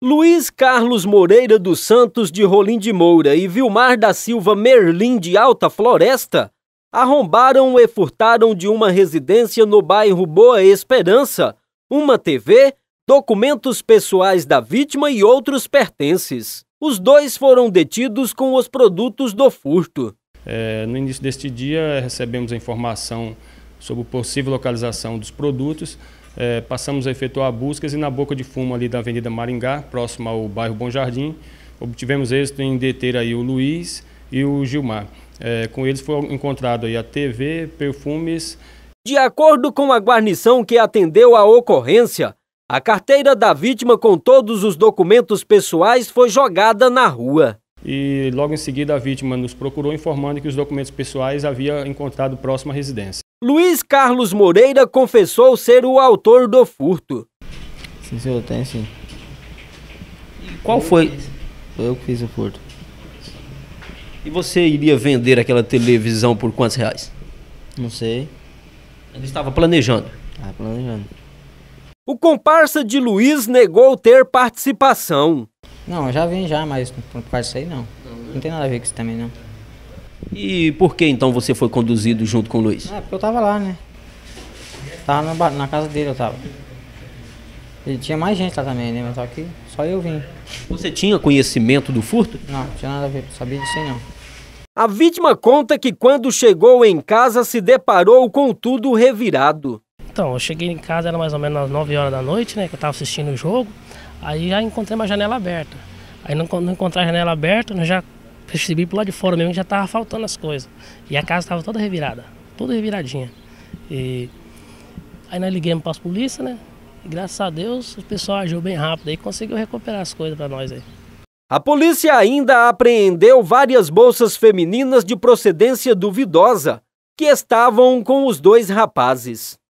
Luiz Carlos Moreira dos Santos de Rolim de Moura e Vilmar da Silva Merlim de Alta Floresta arrombaram e furtaram de uma residência no bairro Boa Esperança uma TV, documentos pessoais da vítima e outros pertences. Os dois foram detidos com os produtos do furto. É, no início deste dia, recebemos a informação sobre a possível localização dos produtos é, passamos a efetuar buscas e na boca de fumo ali da Avenida Maringá, próxima ao bairro Bom Jardim, obtivemos êxito em deter aí o Luiz e o Gilmar. É, com eles foi encontrado aí a TV, perfumes. De acordo com a guarnição que atendeu a ocorrência, a carteira da vítima com todos os documentos pessoais foi jogada na rua. E logo em seguida a vítima nos procurou informando que os documentos pessoais havia encontrado próxima residência. Luiz Carlos Moreira confessou ser o autor do furto. Sim, senhor, tem sim. Qual foi? Eu que fiz o furto. E você iria vender aquela televisão por quantos reais? Não sei. Ele estava planejando. Estava planejando. O comparsa de Luiz negou ter participação. Não, já vim já, mas não aí não. Não tem nada a ver com isso também não. E por que então você foi conduzido junto com o Luiz? É, porque eu tava lá, né? Tava na, na casa dele, eu tava. E tinha mais gente lá também, né? Mas só que só eu vim. Você tinha conhecimento do furto? Não, não tinha nada a ver, sabia disso aí não. A vítima conta que quando chegou em casa se deparou com tudo revirado. Então, eu cheguei em casa, era mais ou menos às 9 horas da noite, né? Que eu tava assistindo o jogo. Aí já encontrei uma janela aberta. Aí não, não encontrar a janela aberta, né, já percebi por lá de fora mesmo que já tava faltando as coisas. E a casa tava toda revirada, toda reviradinha. E aí nós ligamos para as polícias, né? E graças a Deus o pessoal agiu bem rápido e conseguiu recuperar as coisas para nós aí. A polícia ainda apreendeu várias bolsas femininas de procedência duvidosa que estavam com os dois rapazes.